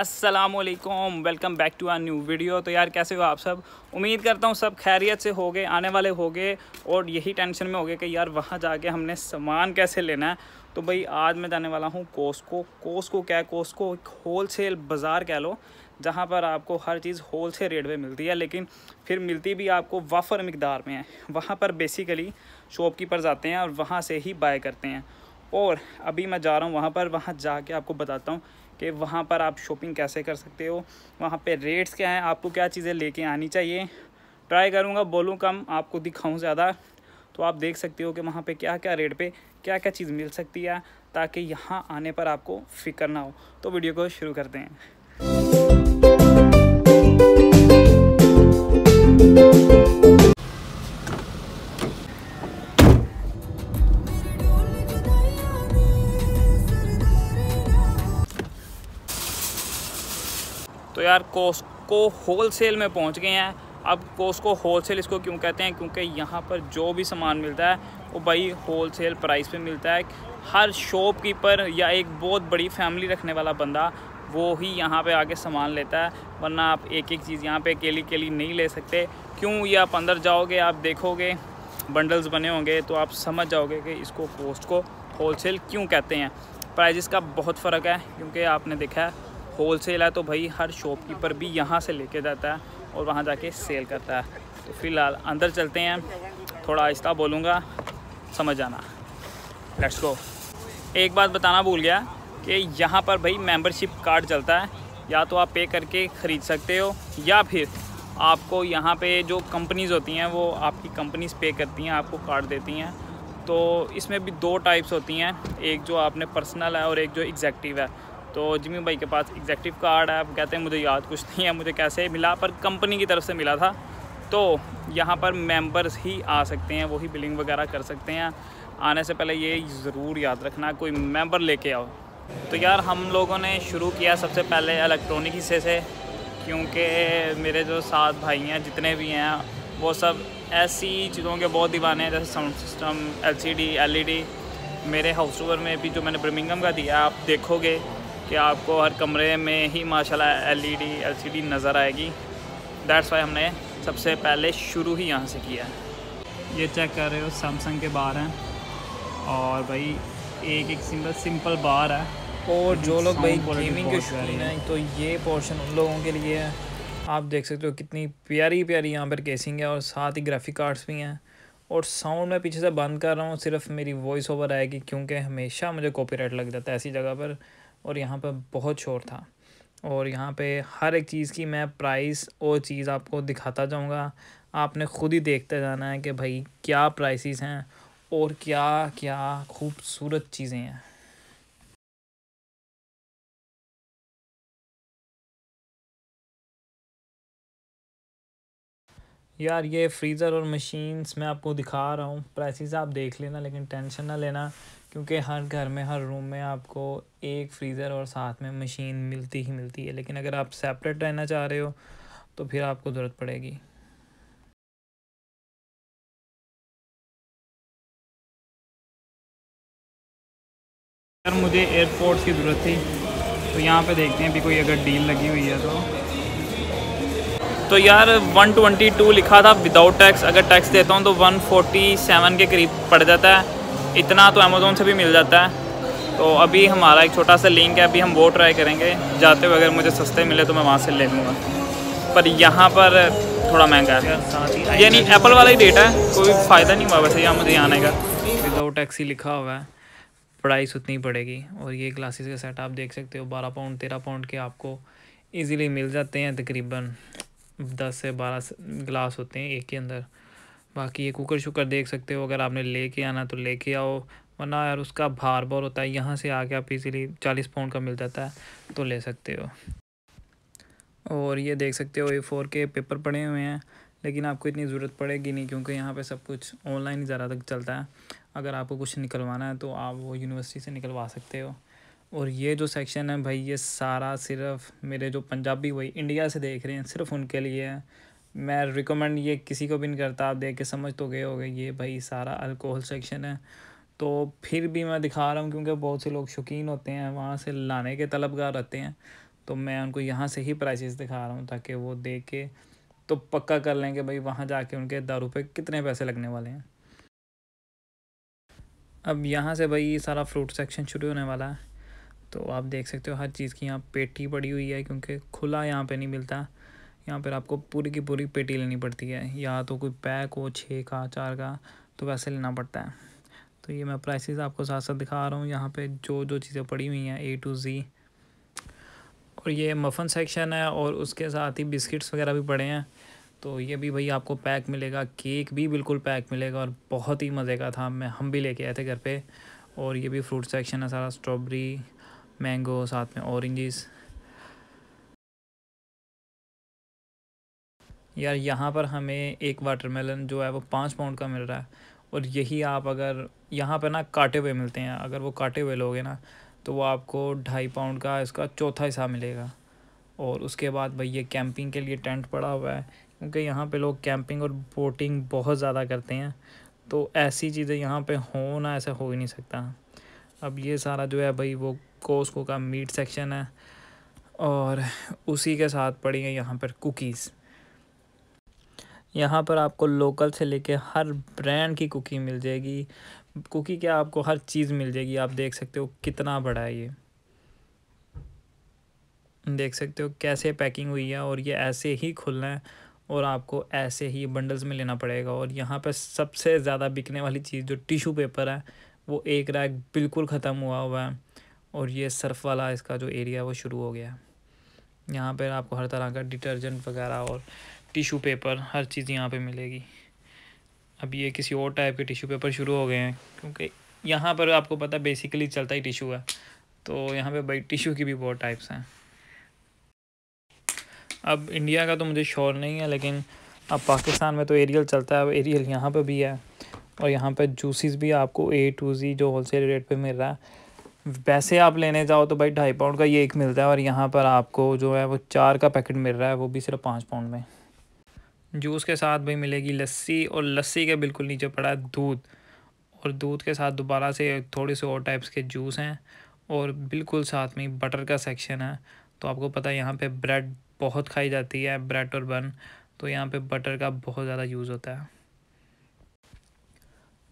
असलकम welcome back to our new video तो यार कैसे हो आप सब उम्मीद करता हूँ सब खैरियत से हो गए आने वाले हो गए और यही टेंशन में हो गए कि यार वहाँ जाके हमने सामान कैसे लेना है तो भाई आज मैं जाने वाला हूँ कोस्को कोस्को क्या है कोस्को एक होल सेल बाज़ार कह लो जहाँ पर आपको हर चीज़ होल सेल रेट पर मिलती है लेकिन फिर मिलती भी आपको वफ़र मकदार में है वहाँ पर बेसिकली शॉपकीपर जाते हैं और वहाँ से ही बाय करते हैं और अभी मैं जा रहा हूँ वहाँ पर वहाँ जाके आपको बताता हूँ कि वहाँ पर आप शॉपिंग कैसे कर सकते हो वहाँ पे रेट्स क्या हैं आपको क्या चीज़ें लेके आनी चाहिए ट्राई करूँगा बोलूँ कम आपको दिखाऊँ ज़्यादा तो आप देख सकते हो कि वहाँ पे क्या क्या रेट पे क्या क्या चीज़ मिल सकती है ताकि यहाँ आने पर आपको फिक्र ना हो तो वीडियो को शुरू करते हैं को कोस्को होलसेल में पहुंच गए हैं अब कोस्को होलसेल इसको क्यों कहते हैं क्योंकि यहाँ पर जो भी सामान मिलता है वो भाई होलसेल प्राइस पे मिलता है हर शॉप कीपर या एक बहुत बड़ी फैमिली रखने वाला बंदा वो ही यहाँ पे आके सामान लेता है वरना आप एक एक चीज़ यहाँ पे अकेली अकेली नहीं ले सकते क्यों ये आप अंदर जाओगे आप देखोगे बंडल्स बने होंगे तो आप समझ जाओगे कि इसको कोस्ट को होलसेल क्यों कहते हैं प्राइजिस का बहुत फ़र्क है क्योंकि आपने देखा है होल सेल है तो भाई हर शॉपकीपर भी यहाँ से लेके जाता है और वहाँ जाके सेल करता है तो फिलहाल अंदर चलते हैं थोड़ा आहिस्ता बोलूँगा समझ आना लेट्स गो एक बात बताना भूल गया कि यहाँ पर भाई मेंबरशिप कार्ड चलता है या तो आप पे करके ख़रीद सकते हो या फिर आपको यहाँ पे जो कंपनीज़ होती हैं वो आपकी कंपनीज पे करती हैं आपको कार्ड देती हैं तो इसमें भी दो टाइप्स होती हैं एक जो आपने पर्सनल है और एक जो एग्जैक्टिव है तो जिमी भाई के पास एग्जैक्टिव कार्ड है आप कहते हैं मुझे याद कुछ नहीं है मुझे कैसे मिला पर कंपनी की तरफ से मिला था तो यहाँ पर मेंबर्स ही आ सकते हैं वही बिलिंग वगैरह कर सकते हैं आने से पहले ये ज़रूर याद रखना कोई मेंबर लेके आओ तो यार हम लोगों ने शुरू किया सबसे पहले इलेक्ट्रॉनिक हिस्से से क्योंकि मेरे जो सात भाई हैं जितने भी हैं वो सब ऐसी चीज़ों के बहुत दीवाने हैं जैसे साउंड सिस्टम एल सी मेरे हाउस ओवर में भी जो मैंने ब्रमिंगम का दिया आप देखोगे कि आपको हर कमरे में ही माशाल्लाह एलईडी एलसीडी e नज़र आएगी दैट्स वाई हमने सबसे पहले शुरू ही यहाँ से किया है ये चेक कर रहे हो सैमसंग के बार हैं और भाई एक एक सिंपल सिंपल बार है और जो लोग भाई गेमिंग के शौकीन हैं तो ये पोर्शन उन लोगों के लिए है आप देख सकते हो कितनी प्यारी प्यारी यहाँ पर केसिंग है और साथ ही ग्राफिक कार्ड्स भी हैं और साउंड मैं पीछे से बंद कर रहा हूँ सिर्फ मेरी वॉइस ओवर आएगी क्योंकि हमेशा मुझे कॉपीराइट लग जाता है ऐसी जगह पर और यहाँ पर बहुत शोर था और यहाँ पे हर एक चीज़ की मैं प्राइस और चीज़ आपको दिखाता जाऊँगा आपने ख़ुद ही देखते जाना है कि भाई क्या प्राइसेस हैं और क्या क्या खूबसूरत चीज़ें हैं यार ये फ्रीज़र और मशीन्स मैं आपको दिखा रहा हूँ प्राइसेस आप देख लेना लेकिन टेंशन ना लेना क्योंकि हर घर में हर रूम में आपको एक फ्रीज़र और साथ में मशीन मिलती ही मिलती है लेकिन अगर आप सेपरेट रहना चाह रहे हो तो फिर आपको ज़रूरत पड़ेगी सर मुझे एयरपोर्ट की ज़रूरत थी तो यहाँ पे देखते हैं अभी कोई अगर डील लगी हुई है तो तो यार 122 लिखा था विदाउट टैक्स अगर टैक्स देता हूँ तो 147 के करीब पड़ जाता है इतना तो अमेज़ोन से भी मिल जाता है तो अभी हमारा एक छोटा सा लिंक है अभी हम वो ट्राई करेंगे जाते हुए अगर मुझे सस्ते मिले तो मैं वहाँ से ले लूँगा पर यहाँ पर थोड़ा महंगा है यानी एप्पल वाला ही डेटा है कोई फ़ायदा नहीं हुआ वैसे यहाँ मुझे आने का विदाउट टैक्सी लिखा हुआ है प्राइस उतनी पड़ेगी और ये ग्लासेस का सेट आप देख सकते हो बारह पाउंड तेरह पाउंड के आपको इजीली मिल जाते हैं तकरीबन दस से बारह ग्लास होते हैं एक के अंदर बाकी ये कुकर शुकर देख सकते हो अगर आपने लेके आना तो लेके आओ वरना यार उसका भार भार होता है यहाँ से आके आप इजीली चालीस पाउंड का मिल जाता है तो ले सकते हो और ये देख सकते हो ये फोर के पेपर पड़े हुए हैं लेकिन आपको इतनी ज़रूरत पड़ेगी नहीं क्योंकि यहाँ पे सब कुछ ऑनलाइन ही ज़्यादा तक चलता है अगर आपको कुछ निकलवाना है तो आप वो यूनिवर्सिटी से निकलवा सकते हो और ये जो सेक्शन है भाई ये सारा सिर्फ मेरे जो पंजाबी वही इंडिया से देख रहे हैं सिर्फ उनके लिए है मैं रिकमेंड ये किसी को भी नहीं करता आप देख के समझ तो गए होगे ये भाई सारा अल्कोहल सेक्शन है तो फिर भी मैं दिखा रहा हूँ क्योंकि बहुत से लोग शौकीन होते हैं वहाँ से लाने के तलबगार रहते हैं तो मैं उनको यहाँ से ही प्राइसेस दिखा रहा हूँ ताकि वो देख के तो पक्का कर लें कि भाई वहाँ जाके उनके दारू पे कितने पैसे लगने वाले हैं अब यहाँ से भाई सारा फ्रूट सेक्शन शुरू होने वाला है तो आप देख सकते हो हर चीज़ की यहाँ पेटी पड़ी हुई है क्योंकि खुला यहाँ पर नहीं मिलता यहाँ पर आपको पूरी की पूरी पेटी लेनी पड़ती है या तो कोई पैक हो छः का चार का तो वैसे लेना पड़ता है तो ये मैं प्राइसेस आपको साथ साथ दिखा रहा हूँ यहाँ पे जो जो चीज़ें पड़ी हुई हैं ए टू ज़ी और ये मफ़न सेक्शन है और उसके साथ ही बिस्किट्स वगैरह भी पड़े हैं तो ये भी भाई आपको पैक मिलेगा केक भी बिल्कुल पैक मिलेगा और बहुत ही मज़े का था मैं हम भी लेके आए थे घर पे और ये भी फ्रूट सेक्शन है सारा स्ट्रॉबेरी मैंगो साथ में औरेंजेस यार यहाँ पर हमें एक वाटरमेलन जो है वो पाँच पाउंड का मिल रहा है और यही आप अगर यहाँ पर ना काटे हुए मिलते हैं अगर वो काटे हुए लोगे ना तो वो आपको ढाई पाउंड का इसका चौथा हिस्सा मिलेगा और उसके बाद भाई ये कैंपिंग के लिए टेंट पड़ा हुआ है क्योंकि यहाँ पे लोग कैंपिंग और बोटिंग बहुत ज़्यादा करते हैं तो ऐसी चीज़ें यहाँ पे हो ना ऐसा हो ही नहीं सकता अब ये सारा जो है भाई वो कोस्को का मीट सेक्शन है और उसी के साथ पड़ी है यहाँ पर कुकीज़ यहाँ पर आपको लोकल से लेके हर ब्रांड की कुकी मिल जाएगी कुकी क्या आपको हर चीज़ मिल जाएगी आप देख सकते हो कितना बड़ा है ये देख सकते हो कैसे पैकिंग हुई है और ये ऐसे ही खुलना है और आपको ऐसे ही बंडल्स में लेना पड़ेगा और यहाँ पर सबसे ज़्यादा बिकने वाली चीज़ जो टिशू पेपर है वो एक रैक बिल्कुल ख़त्म हुआ हुआ है और ये सर्फ वाला इसका जो एरिया है वो शुरू हो गया है यहाँ पर आपको हर तरह का डिटर्जेंट वगैरह और टिशू पेपर हर चीज़ यहाँ पे मिलेगी अब ये किसी और टाइप के टिशू पेपर शुरू हो गए हैं क्योंकि यहाँ पर आपको पता बेसिकली चलता ही टिशू है तो यहाँ पे भाई टिशू की भी बहुत टाइप्स हैं अब इंडिया का तो मुझे शोर नहीं है लेकिन अब पाकिस्तान में तो एरियल चलता है अब एरियल यहाँ पर भी है और यहाँ पर जूसीज भी आपको ए टू जी जो सेल रेट पर मिल रहा है वैसे आप लेने जाओ तो भाई ढाई पाउंड का ये एक मिलता है और यहाँ पर आपको जो है वो चार का पैकेट मिल रहा है वो भी सिर्फ पाँच पाउंड में जूस के साथ भाई मिलेगी लस्सी और लस्सी के बिल्कुल नीचे पड़ा है दूध और दूध के साथ दोबारा से थोड़े से और टाइप्स के जूस हैं और बिल्कुल साथ में बटर का सेक्शन है तो आपको पता है यहाँ पे ब्रेड बहुत खाई जाती है ब्रेड और बन तो यहाँ पे बटर का बहुत ज़्यादा यूज़ होता है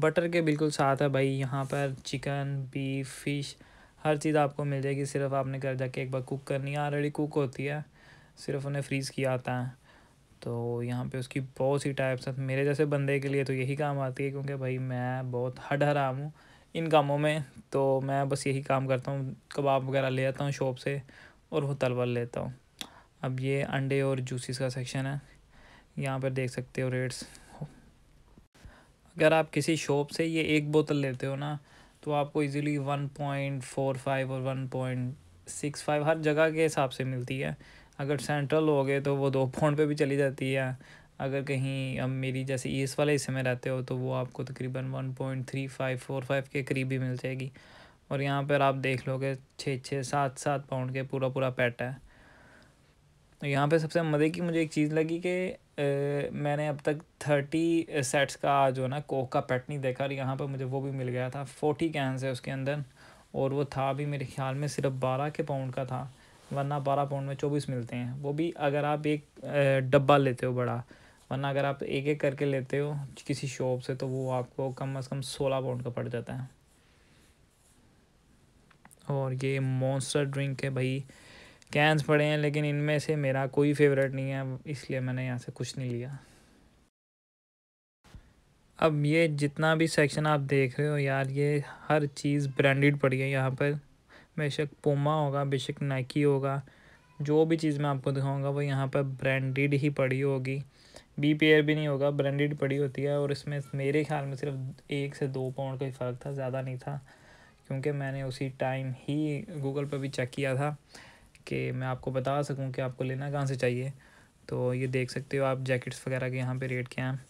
बटर के बिल्कुल साथ है भाई यहाँ पर चिकन बीफ फिश हर चीज़ आपको मिल जाएगी सिर्फ आपने घर जाके एक बार कुक करनी है ऑलरेडी कुक होती है सिर्फ उन्हें फ्रीज़ किया आता है तो यहाँ पे उसकी बहुत सी टाइप्स हैं मेरे जैसे बंदे के लिए तो यही काम आती है क्योंकि भाई मैं बहुत हड हराम हूँ इन कामों में तो मैं बस यही काम करता हूँ कबाब वगैरह ले आता हूँ शॉप से और वो तलवल लेता हूँ अब ये अंडे और जूसेस का सेक्शन है यहाँ पर देख सकते हो रेट्स अगर आप किसी शॉप से ये एक बोतल लेते हो ना तो आपको easily one point four five और वन पॉइंट सिक्स फाइव हर जगह के हिसाब से मिलती है अगर सेंट्रल हो गए तो वो दो पाउंड पे भी चली जाती है अगर कहीं अब मेरी जैसे ईस्ट वाले हिस्से में रहते हो तो वो आपको तकरीबन one point three five four five के करीब ही मिल जाएगी और यहाँ पर आप देख लोगे छः छः सात सात पाउंड के पूरा पूरा पैट है तो यहाँ पे सबसे मज़े की मुझे एक चीज़ लगी कि मैंने अब तक थर्टी सेट्स का जो है ना कोक का पैट नहीं देखा और यहाँ पर मुझे वो भी मिल गया था फोर्टी कैंस है उसके अंदर और वो था भी मेरे ख्याल में सिर्फ बारह के पाउंड का था वरना बारह पाउंड में चौबीस मिलते हैं वो भी अगर आप एक डब्बा लेते हो बड़ा वरना अगर आप एक एक करके लेते हो किसी शॉप से तो वो आपको कम अज़ कम सोलह पाउंड का पड़ जाता है और ये मॉन्स्टर ड्रिंक है भाई कैंस पड़े हैं लेकिन इनमें से मेरा कोई फेवरेट नहीं है इसलिए मैंने यहाँ से कुछ नहीं लिया अब ये जितना भी सेक्शन आप देख रहे हो यार ये हर चीज़ ब्रांडेड पड़ी है यहाँ पर बेशक पोमा होगा बेशक नाइकी होगा जो भी चीज़ मैं आपको दिखाऊंगा वो यहाँ पर ब्रांडेड ही पड़ी होगी बी पेयर भी नहीं होगा ब्रांडेड पड़ी होती है और इसमें मेरे ख्याल में सिर्फ एक से दो पाउंड का ही फ़र्क था ज़्यादा नहीं था क्योंकि मैंने उसी टाइम ही गूगल पर भी चेक किया था कि मैं आपको बता सकूँ कि आपको लेना कहाँ से चाहिए तो ये देख सकते हो आप जैकेट्स वगैरह के यहाँ पर रेट क्या हैं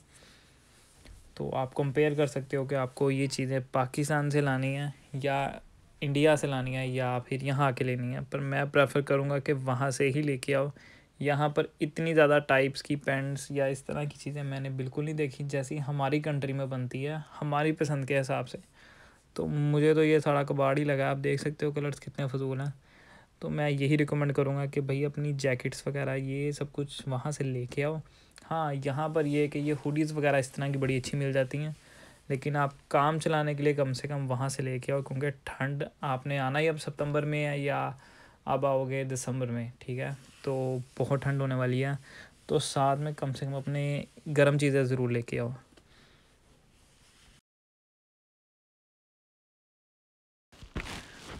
तो आप कंपेयर कर सकते हो कि आपको ये चीज़ें पाकिस्तान से लानी है या इंडिया से लानी है या फिर यहाँ आके लेनी है पर मैं प्रेफर करूँगा कि वहाँ से ही लेके आओ यहाँ पर इतनी ज़्यादा टाइप्स की पेंट्स या इस तरह की चीज़ें मैंने बिल्कुल नहीं देखी जैसी हमारी कंट्री में बनती है हमारी पसंद के हिसाब से तो मुझे तो ये सारा कबाड़ ही लगा आप देख सकते हो कलर्स कितने फजूल हैं तो मैं यही रिकमेंड करूँगा कि भाई अपनी जैकेट्स वगैरह ये सब कुछ वहाँ से लेके आओ हाँ यहाँ पर ये कि ये हुडीज़ वगैरह इस तरह की बड़ी अच्छी मिल जाती हैं लेकिन आप काम चलाने के लिए कम से कम वहाँ से लेके आओ क्योंकि ठंड आपने आना ही अब सितंबर में है या अब आओगे दिसंबर में ठीक है तो बहुत ठंड होने वाली है तो साथ में कम से कम अपने गर्म चीज़ें ज़रूर लेके आओ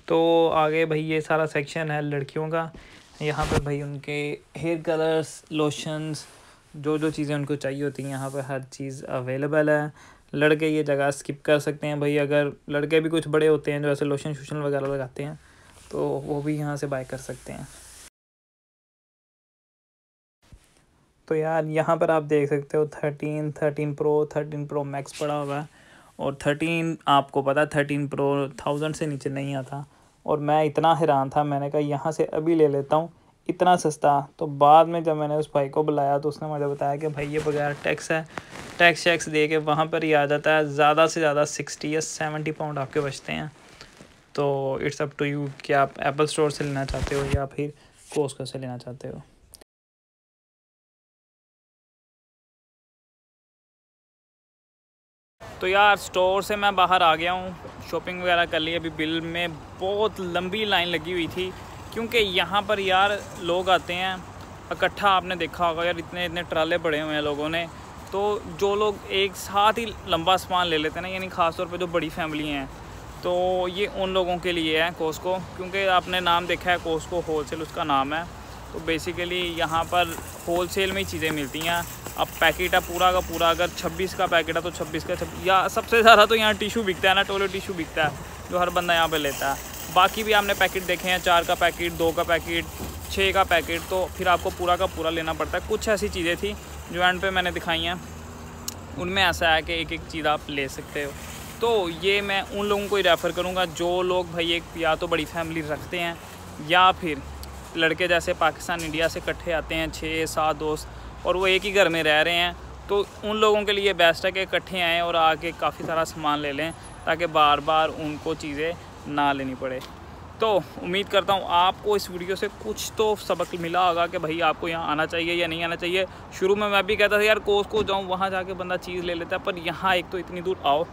तो आगे भाई ये सारा सेक्शन है लड़कियों का यहाँ पर भाई उनके हेयर कलर्स लोशंस जो जो चीज़ें उनको चाहिए होती हैं यहाँ पर हर चीज़ अवेलेबल है लड़के ये जगह स्किप कर सकते हैं भाई अगर लड़के भी कुछ बड़े होते हैं जो ऐसे लोशन शोशन वगैरह लगाते हैं तो वो भी यहाँ से बाय कर सकते हैं तो यार यहाँ पर आप देख सकते हो thirteen thirteen pro thirteen pro max पड़ा हुआ है और थर्टीन आपको पता थर्टीन प्रो थाउजेंड से नीचे नहीं आता और मैं इतना हैरान था मैंने कहा यहाँ से अभी ले लेता हूँ इतना सस्ता तो बाद में जब मैंने उस भाई को बुलाया तो उसने मुझे बताया कि भाई ये बगैर टैक्स है टैक्स शैक्स दे के वहाँ पर ही आ जाता है ज़्यादा से ज़्यादा सिक्सटी या सेवेंटी पाउंड आपके बचते हैं तो इट्स अप टू यू कि आप एप्पल स्टोर से लेना चाहते हो या फिर कोस्को से लेना चाहते हो तो यार स्टोर से मैं बाहर आ गया हूँ शॉपिंग वगैरह कर ली अभी बिल में बहुत लंबी लाइन लगी हुई थी क्योंकि यहाँ पर यार लोग आते हैं इकट्ठा आपने देखा होगा यार इतने इतने ट्राले पड़े हुए हैं लोगों ने तो जो लोग एक साथ ही लंबा सामान ले लेते हैं ना यानी ख़ास तौर पे जो बड़ी फैमिली हैं तो ये उन लोगों के लिए है कोस्को क्योंकि आपने नाम देखा है कोस्को होलसेल उसका नाम है तो बेसिकली यहाँ पर होलसेल में ही चीज़ें मिलती हैं अब पैकेट है पूरा का पूरा अगर 26 का पैकेट है तो 26 का छब्बीस या सबसे ज़्यादा तो यहाँ टिशू बिकता है ना टोलो टिशू बिकता है जो हर बंदा यहाँ पर लेता है बाकी भी आपने पैकेट देखे हैं चार का पैकेट दो का पैकेट छः का पैकेट तो फिर आपको पूरा का पूरा लेना पड़ता है कुछ ऐसी चीज़ें थी जो एंड पे मैंने दिखाई हैं उनमें ऐसा है कि एक एक चीज़ आप ले सकते हो तो ये मैं उन लोगों को ही रेफ़र करूँगा जो लोग भाई एक या तो बड़ी फैमिली रखते हैं या फिर लड़के जैसे पाकिस्तान इंडिया से इकट्ठे आते हैं छः सात दोस्त और वो एक ही घर में रह रहे हैं तो उन लोगों के लिए बेस्ट है कि इकट्ठे आएँ और आके काफ़ी सारा सामान ले लें ताकि बार बार उनको चीज़ें ना लेनी पड़े तो उम्मीद करता हूँ आपको इस वीडियो से कुछ तो सबक मिला होगा कि भाई आपको यहाँ आना चाहिए या नहीं आना चाहिए शुरू में मैं भी कहता था यार कोस को जाऊँ वहाँ जाके बंदा चीज़ ले लेता है पर यहाँ एक तो इतनी दूर आओ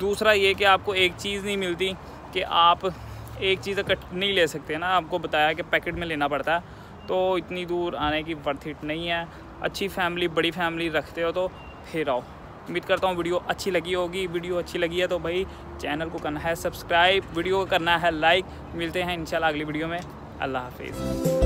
दूसरा ये कि आपको एक चीज़ नहीं मिलती कि आप एक चीज़ कट नहीं ले सकते ना आपको बताया कि पैकेट में लेना पड़ता है तो इतनी दूर आने की वर्थ इट नहीं है अच्छी फैमिली बड़ी फैमिली रखते हो तो फिर आओ उम्मीद करता हूँ वीडियो अच्छी लगी होगी वीडियो अच्छी लगी है तो भाई चैनल को करना है सब्सक्राइब वीडियो को करना है लाइक मिलते हैं इंशाल्लाह अगली वीडियो में अल्लाह हाफिज़